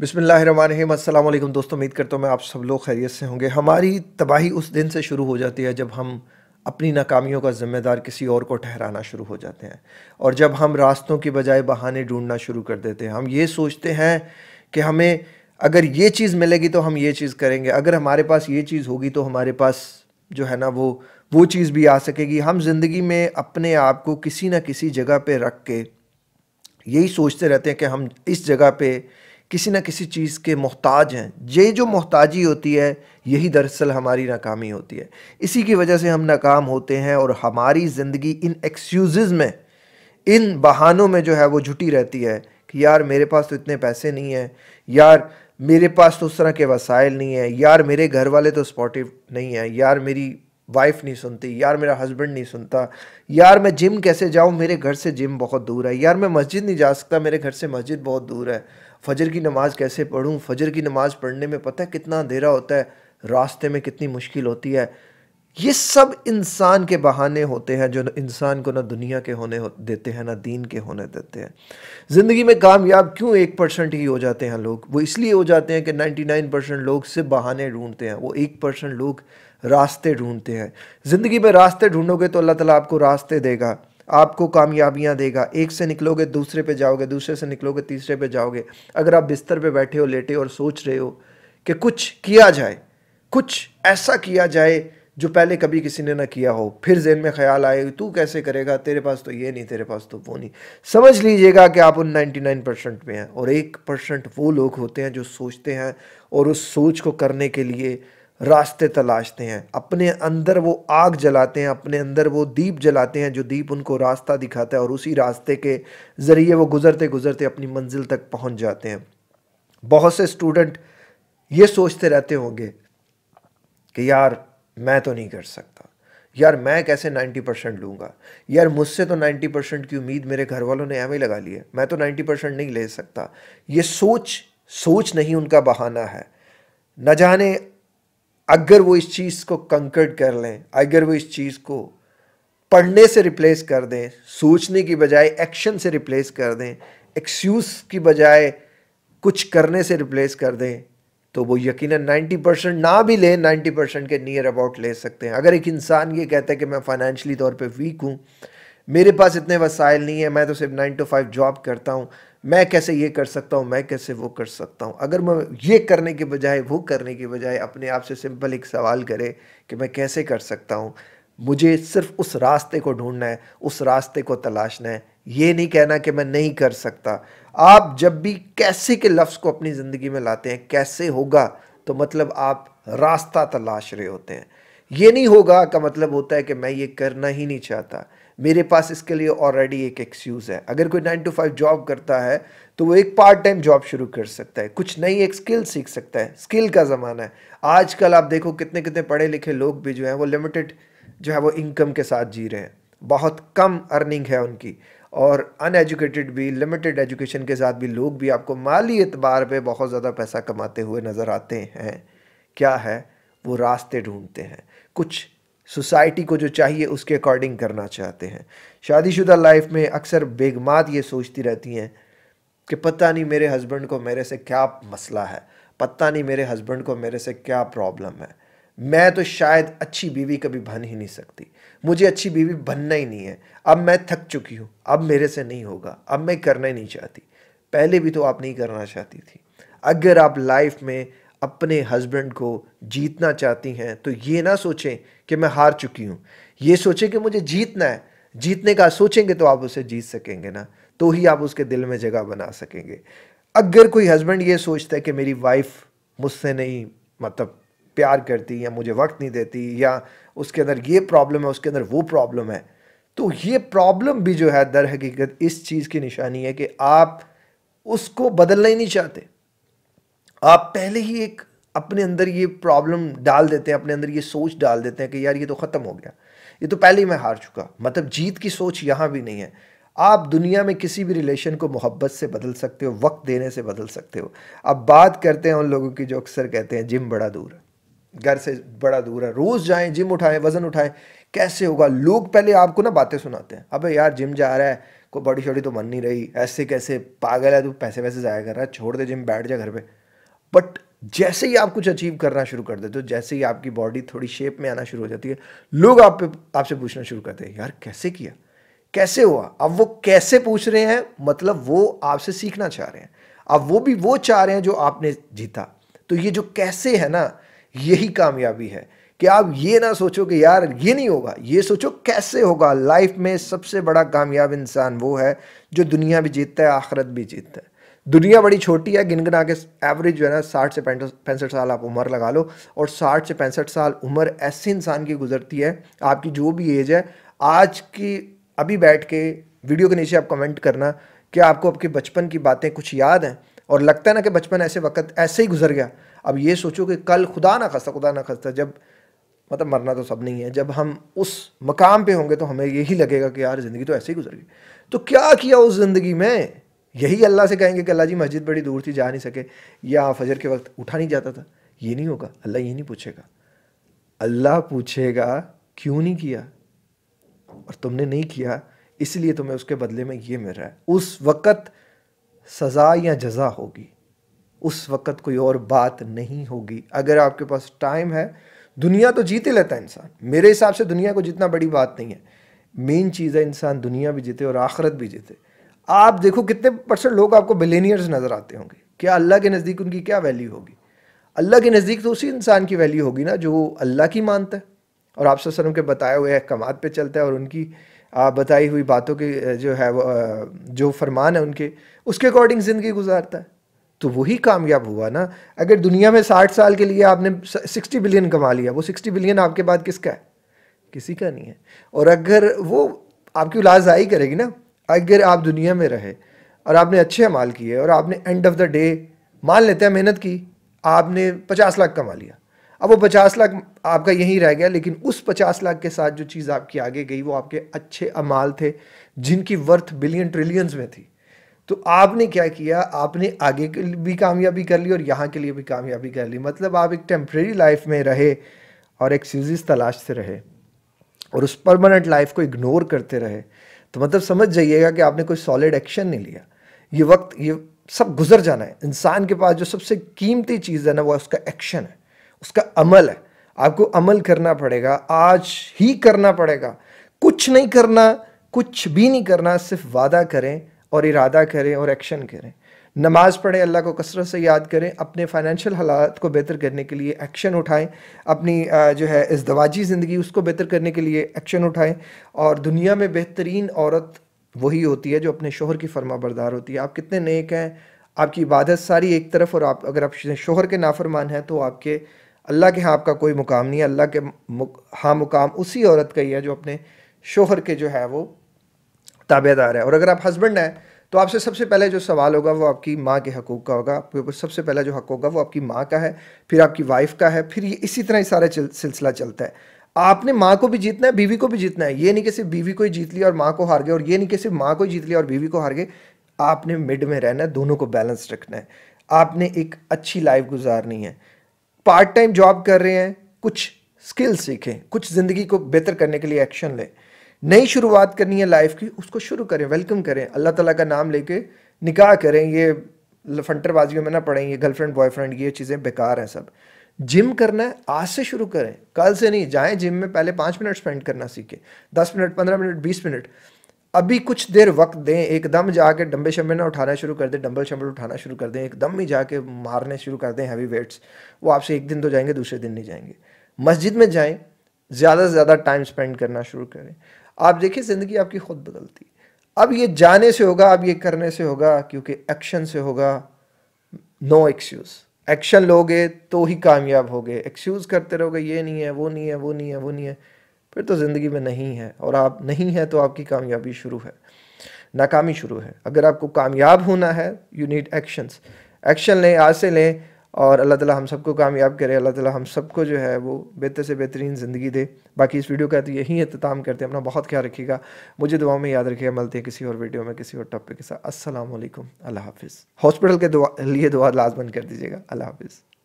बिसमीम अल्लाम दोस्तों उम्मीद करता हूँ मैं आप सब लोग खैरियत से होंगे हमारी तबाही उस दिन से शुरू हो जाती है जब हम अपनी नाकामियों का ज़िम्मेदार किसी और को ठहराना शुरू हो जाते हैं और जब हम रास्तों की बजाय बहाने ढूंढना शुरू कर देते हैं हम ये सोचते हैं कि हमें अगर ये चीज़ मिलेगी तो हम ये चीज़ करेंगे अगर हमारे पास ये चीज़ होगी तो हमारे पास जो है ना वो वो चीज़ भी आ सकेगी हम ज़िंदगी में अपने आप को किसी न किसी जगह पर रख के यही सोचते रहते हैं कि हम इस जगह पर किसी ना किसी चीज़ के मोहताज हैं ये जो मोहताजी होती है यही दरअसल हमारी नाकामी होती है इसी की वजह से हम नाकाम होते हैं और हमारी ज़िंदगी इन एक्सक्यूज़ में इन बहानों में जो है वो जुटी रहती है कि यार मेरे पास तो इतने पैसे नहीं हैं यार मेरे पास तो उस तरह के वसाइल नहीं हैं यार मेरे घर वाले तो सपोर्टिव नहीं हैं यार मेरी वाइफ नहीं सुनती यार मेरा हस्बैंड नहीं सुनता यार मैं जिम कैसे जाऊँ मेरे घर से जिम बहुत दूर है यार मैं मस्जिद नहीं जा सकता मेरे घर से मस्जिद बहुत दूर है फ़जर की नमाज़ कैसे पढ़ूँ फ़जर की नमाज़ पढ़ने में पता है कितना अंधेरा होता है रास्ते में कितनी मुश्किल होती है ये सब इंसान के बहाने होते हैं जो इंसान को ना दुनिया के होने देते हैं ना दीन के होने देते हैं ज़िंदगी में कामयाब क्यों एक परसेंट ही हो जाते हैं लोग वो इसलिए हो जाते हैं कि नाइन्टी नाइन परसेंट लोग सिर्फ बहाने ढूंढते हैं वो एक परसेंट लोग रास्ते ढूंढते हैं ज़िंदगी में रास्ते ढूंढोगे तो अल्लाह ताला आपको रास्ते देगा आपको कामयाबियाँ देगा एक से निकलोगे दूसरे पे जाओगे दूसरे से निकलोगे तीसरे पे जाओगे अगर आप बिस्तर पे बैठे हो लेटे हो और सोच रहे हो कि कुछ किया जाए कुछ ऐसा किया जाए जो पहले कभी किसी ने ना किया हो फिर जेन में ख्याल आए तू कैसे करेगा तेरे पास तो ये नहीं तेरे पास तो वो नहीं समझ लीजिएगा कि आप उन नाइन्टी परसेंट में हैं और एक परसेंट वो लोग होते हैं जो सोचते हैं और उस सोच को करने के लिए रास्ते तलाशते हैं अपने अंदर वो आग जलाते हैं अपने अंदर वो दीप जलाते हैं जो दीप उनको रास्ता दिखाता है और उसी रास्ते के ज़रिए वो गुज़रते गुज़रते अपनी मंजिल तक पहुंच जाते हैं बहुत से स्टूडेंट ये सोचते रहते होंगे कि यार मैं तो नहीं कर सकता यार मैं कैसे 90 परसेंट लूँगा यार मुझसे तो 90 परसेंट की उम्मीद मेरे घर वालों ने एवं लगा ली है मैं तो 90 परसेंट नहीं ले सकता ये सोच सोच नहीं उनका बहाना है न जाने अगर वो इस चीज़ को कंकर्ड कर लें अगर वो इस चीज़ को पढ़ने से रिप्लेस कर दें सोचने की बजाय एक्शन से रिप्लेस कर दें एक्सक्यूज की बजाय कुछ करने से रिप्लेस कर दें तो वो यकीनन 90 परसेंट ना भी लें 90 परसेंट के नियर अबाउट ले सकते हैं अगर एक इंसान ये कहता है कि मैं फाइनेंशली तौर पे वीक हूँ मेरे पास इतने वसाइल नहीं है मैं तो सिर्फ नाइन टू फाइव जॉब करता हूँ मैं कैसे ये कर सकता हूँ मैं कैसे वो कर सकता हूँ अगर मैं ये करने के बजाय वो करने के बजाय अपने आप से सिंपल एक सवाल करे कि मैं कैसे कर सकता हूँ मुझे सिर्फ उस रास्ते को ढूंढना है उस रास्ते को तलाशना है ये नहीं कहना कि मैं नहीं कर सकता आप जब भी कैसे के लफ्ज़ को अपनी ज़िंदगी में लाते हैं कैसे होगा तो मतलब आप रास्ता तलाश रहे होते हैं ये नहीं होगा का मतलब होता है कि मैं ये करना ही नहीं चाहता मेरे पास इसके लिए ऑलरेडी एक एक्सक्यूज़ है अगर कोई नाइन टू फाइव जॉब करता है तो वो एक पार्ट टाइम जॉब शुरू कर सकता है कुछ नई एक स्किल सीख सकता है स्किल का ज़माना है आजकल आप देखो कितने कितने पढ़े लिखे लोग भी जो हैं वो लिमिटेड जो है वो इनकम के साथ जी रहे हैं बहुत कम अर्निंग है उनकी और अनएजुकेटेड भी लिमिटेड एजुकेशन के साथ भी लोग भी आपको माली एतबार पर बहुत ज़्यादा पैसा कमाते हुए नज़र आते हैं क्या है वो रास्ते ढूंढते हैं कुछ सोसाइटी को जो चाहिए उसके अकॉर्डिंग करना चाहते हैं शादीशुदा लाइफ में अक्सर बेगमात ये सोचती रहती हैं कि पता नहीं मेरे हस्बैंड को मेरे से क्या मसला है पता नहीं मेरे हस्बैंड को मेरे से क्या प्रॉब्लम है मैं तो शायद अच्छी बीवी कभी बन ही नहीं सकती मुझे अच्छी बीवी बनना ही नहीं है अब मैं थक चुकी हूँ अब मेरे से नहीं होगा अब मैं करना ही नहीं चाहती पहले भी तो आप नहीं करना चाहती थी अगर आप लाइफ में अपने हस्बैंड को जीतना चाहती हैं तो ये ना सोचें कि मैं हार चुकी हूँ ये सोचें कि मुझे जीतना है जीतने का सोचेंगे तो आप उसे जीत सकेंगे ना तो ही आप उसके दिल में जगह बना सकेंगे अगर कोई हस्बैंड ये सोचता है कि मेरी वाइफ मुझसे नहीं मतलब प्यार करती या मुझे वक्त नहीं देती या उसके अंदर ये प्रॉब्लम है उसके अंदर वो प्रॉब्लम है तो ये प्रॉब्लम भी जो है दर हकीकत इस चीज़ की निशानी है कि आप उसको बदलना ही नहीं चाहते आप पहले ही एक अपने अंदर ये प्रॉब्लम डाल देते हैं अपने अंदर ये सोच डाल देते हैं कि यार ये तो ख़त्म हो गया ये तो पहले ही मैं हार चुका मतलब जीत की सोच यहाँ भी नहीं है आप दुनिया में किसी भी रिलेशन को मोहब्बत से बदल सकते हो वक्त देने से बदल सकते हो अब बात करते हैं उन लोगों की जो अक्सर कहते हैं जिम बड़ा दूर है घर से बड़ा दूर है रोज़ जाएं जिम उठाएं वज़न उठाएं कैसे होगा लोग पहले आपको ना बातें सुनाते हैं अबे यार जिम जा रहा है कोई बड़ी शोड़ी तो मन नहीं रही ऐसे कैसे पागल है तू पैसे वैसे ज़ाया कर रहा है छोड़ दे जिम बैठ जा घर पर बट जैसे ही आप कुछ अचीव करना शुरू कर देते हो जैसे ही आपकी बॉडी थोड़ी शेप में आना शुरू हो जाती है लोग आप पे आपसे पूछना शुरू करते हैं यार कैसे किया कैसे हुआ अब वो कैसे पूछ रहे हैं मतलब वो आपसे सीखना चाह रहे हैं अब वो भी वो चाह रहे हैं जो आपने जीता तो ये जो कैसे है ना यही कामयाबी है कि आप ये ना सोचो कि यार ये नहीं होगा ये सोचो कैसे होगा लाइफ में सबसे बड़ा कामयाब इंसान वो है जो दुनिया भी जीतता है आखरत भी जीतता है दुनिया बड़ी छोटी है गिना के एवरेज जो है ना साठ से पैंसठ साल आप उम्र लगा लो और साठ से पैंसठ साल उम्र ऐसे इंसान की गुजरती है आपकी जो भी एज है आज की अभी बैठ के वीडियो के नीचे आप कमेंट करना कि आपको आपके बचपन की बातें कुछ याद हैं और लगता है ना कि बचपन ऐसे वक्त ऐसे ही गुजर गया अब ये सोचो कि कल खुदा ना खस्ता खुदा ना खस्ता जब मतलब मरना तो सब नहीं है जब हम उस मकाम पे होंगे तो हमें यही लगेगा कि यार ज़िंदगी तो ऐसे ही गुजर गई तो क्या किया उस ज़िंदगी में यही अल्लाह से कहेंगे कि अल्लाह जी मस्जिद बड़ी दूर थी जा नहीं सके या फजर के वक्त उठा नहीं जाता था ये नहीं होगा अल्लाह ये नहीं पूछेगा अल्लाह पूछेगा क्यों नहीं किया और तुमने नहीं किया इसलिए तुम्हें उसके बदले में ये मिल रहा है उस वक़्त सज़ा या जजा होगी उस वक़्त कोई और बात नहीं होगी अगर आपके पास टाइम है दुनिया तो जीते लेता है इंसान मेरे हिसाब से दुनिया को जितना बड़ी बात नहीं है मेन चीज़ है इंसान दुनिया भी जीते और आखरत भी जीते आप देखो कितने परसेंट लोग आपको बिलेनियर्स नज़र आते होंगे क्या अल्लाह के नज़दीक उनकी क्या वैल्यू होगी अल्लाह के नज़दीक तो उसी इंसान की वैल्यू होगी ना जो अल्लाह की मानता है और आप सर के बताए हुए अहकाम पे चलता है और उनकी आप बताई हुई बातों के जो है वो जो फरमान है उनके उसके अकॉर्डिंग ज़िंदगी गुजारता है तो वही कामयाब हुआ ना अगर दुनिया में साठ साल के लिए आपने सिक्सटी बिलियन कमा लिया वो सिक्सटी बिलियन आपके बाद किसका है किसी का नहीं है और अगर वो आपकी उलाज आई करेगी ना अगर आप दुनिया में रहे और आपने अच्छे अमाल किए और आपने एंड ऑफ द डे मान लेते हैं मेहनत की आपने पचास लाख कमा लिया अब वो पचास लाख आपका यहीं रह गया लेकिन उस पचास लाख के साथ जो चीज़ आपकी आगे गई वो आपके अच्छे अमाल थे जिनकी वर्थ बिलियन ट्रिलियंस में थी तो आपने क्या किया आपने आगे के भी कामयाबी कर ली और यहाँ के लिए भी कामयाबी कर ली मतलब आप एक टेम्प्रेरी लाइफ में रहे और एक्सक्यूज़ तलाशते रहे और उस परमानेंट लाइफ को इग्नोर करते रहे तो मतलब समझ जाइएगा कि आपने कोई सॉलिड एक्शन नहीं लिया ये वक्त ये सब गुजर जाना है इंसान के पास जो सबसे कीमती चीज़ है ना वो उसका एक्शन है उसका अमल है आपको अमल करना पड़ेगा आज ही करना पड़ेगा कुछ नहीं करना कुछ भी नहीं करना सिर्फ वादा करें और इरादा करें और एक्शन करें नमाज़ पढ़ें अल्लाह को कसरत से याद करें अपने फ़ाइनेंशियल हालात को बेहतर करने के लिए एक्शन उठाएं अपनी जो है इस दवाजी ज़िंदगी उसको बेहतर करने के लिए एक्शन उठाएं और दुनिया में बेहतरीन औरत वही होती है जो अपने शोहर की फरमा बरदार होती है आप कितने नेक हैं आपकी इबादत सारी एक तरफ और आप अगर आप शोहर के नाफरमान हैं तो आपके अल्लाह के यहाँ आपका कोई मुकाम नहीं है अल्लाह के मुक, हाँ मुकाम उसी औरत का ही है जो अपने शोहर के जो है वो ताबेदार है और अगर आप हस्बैंड हैं तो आपसे सबसे पहले जो सवाल होगा वो आपकी माँ के हकूक़ का होगा सबसे पहला जो हक होगा वो आपकी माँ का है फिर आपकी वाइफ का है फिर ये इसी तरह सारा सिलसिला चलता है आपने माँ को भी जीतना है बीवी को भी जीतना है ये नहीं कि सिर्फ बीवी को ही जीत लिया और माँ को हार गए और ये नहीं कि सिर्फ माँ को ही जीत लिया और बीवी को हार गए आपने मिड में रहना है दोनों को बैलेंस रखना है आपने एक अच्छी लाइफ गुजारनी है पार्ट टाइम जॉब कर रहे हैं कुछ स्किल सीखें कुछ ज़िंदगी को बेहतर करने के लिए एक्शन लें नई शुरुआत करनी है लाइफ की उसको शुरू करें वेलकम करें अल्लाह ताला का नाम लेके निकाह करें ये फंटरबाजियों में ना पढ़ें ये गर्लफ्रेंड बॉयफ्रेंड ये चीज़ें बेकार हैं सब जिम करना है आज से शुरू करें कल से नहीं जाएं जिम में पहले पाँच मिनट स्पेंड करना सीखें दस मिनट पंद्रह मिनट बीस मिनट अभी कुछ देर वक्त दें एकदम जाके डम्बे शम्बे ना उठाना शुरू कर दें डम्बल शम्बल उठाना शुरू कर दें एकदम ही जाके मारने शुरू कर दें हैवी वेट्स वो आपसे एक दिन तो जाएंगे दूसरे दिन नहीं जाएंगे मस्जिद में जाएं ज़्यादा से ज़्यादा टाइम स्पेंड करना शुरू करें आप देखिए ज़िंदगी आपकी खुद बदलती अब ये जाने से होगा अब ये करने से होगा क्योंकि एक्शन से होगा नो एक्सक्यूज़ एक्शन लोगे तो ही कामयाब होगे एक्सक्यूज़ करते रहोगे ये नहीं है वो नहीं है वो नहीं है वो नहीं है फिर तो ज़िंदगी में नहीं है और आप नहीं है तो आपकी कामयाबी शुरू है नाकामी शुरू है अगर आपको कामयाब होना है यू नीड एक्शंस एक्शन लें आज से लें और अल्लाह ताला हम सबको कामयाब करे अल्लाह ताला हम सबको जो है वो बेहतर से बेहतरीन ज़िंदगी दे बाकी इस वीडियो का तो यही अख्ताम करते हैं अपना बहुत ख्याल रखिएगा मुझे दुआओं में याद रखिएगा मिलते हैं किसी और वीडियो में किसी और टॉपिक के साथ असल अल्लाह हाफिज़ हॉस्पिटल के दुआ लिए दुआ लाजमन कर दीजिएगा अल्लाह हाफिज़